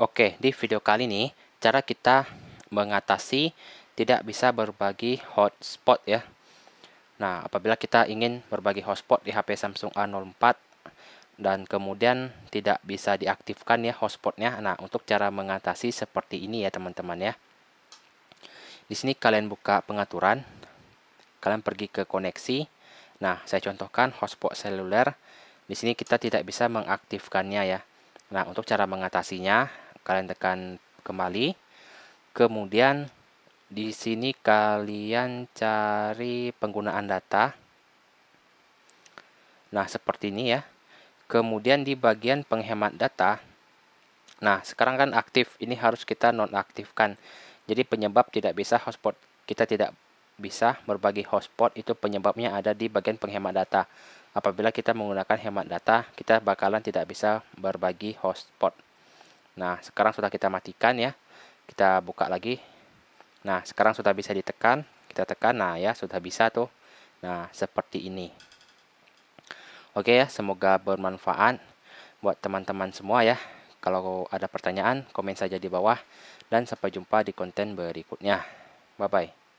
Oke, di video kali ini cara kita mengatasi tidak bisa berbagi hotspot ya. Nah, apabila kita ingin berbagi hotspot di HP Samsung A04 dan kemudian tidak bisa diaktifkan ya hotspotnya. Nah, untuk cara mengatasi seperti ini ya teman-teman ya. Di sini kalian buka pengaturan, kalian pergi ke koneksi. Nah, saya contohkan hotspot seluler. Di sini kita tidak bisa mengaktifkannya ya. Nah, untuk cara mengatasinya, kalian tekan kembali kemudian di sini kalian cari penggunaan data nah seperti ini ya kemudian di bagian penghemat data nah sekarang kan aktif ini harus kita nonaktifkan jadi penyebab tidak bisa hotspot kita tidak bisa berbagi hotspot itu penyebabnya ada di bagian penghemat data. Apabila kita menggunakan hemat data, kita bakalan tidak bisa berbagi hotspot. Nah, sekarang sudah kita matikan ya. Kita buka lagi. Nah, sekarang sudah bisa ditekan. Kita tekan, nah ya, sudah bisa tuh. Nah, seperti ini. Oke ya, semoga bermanfaat buat teman-teman semua ya. Kalau ada pertanyaan, komen saja di bawah. Dan sampai jumpa di konten berikutnya. Bye-bye.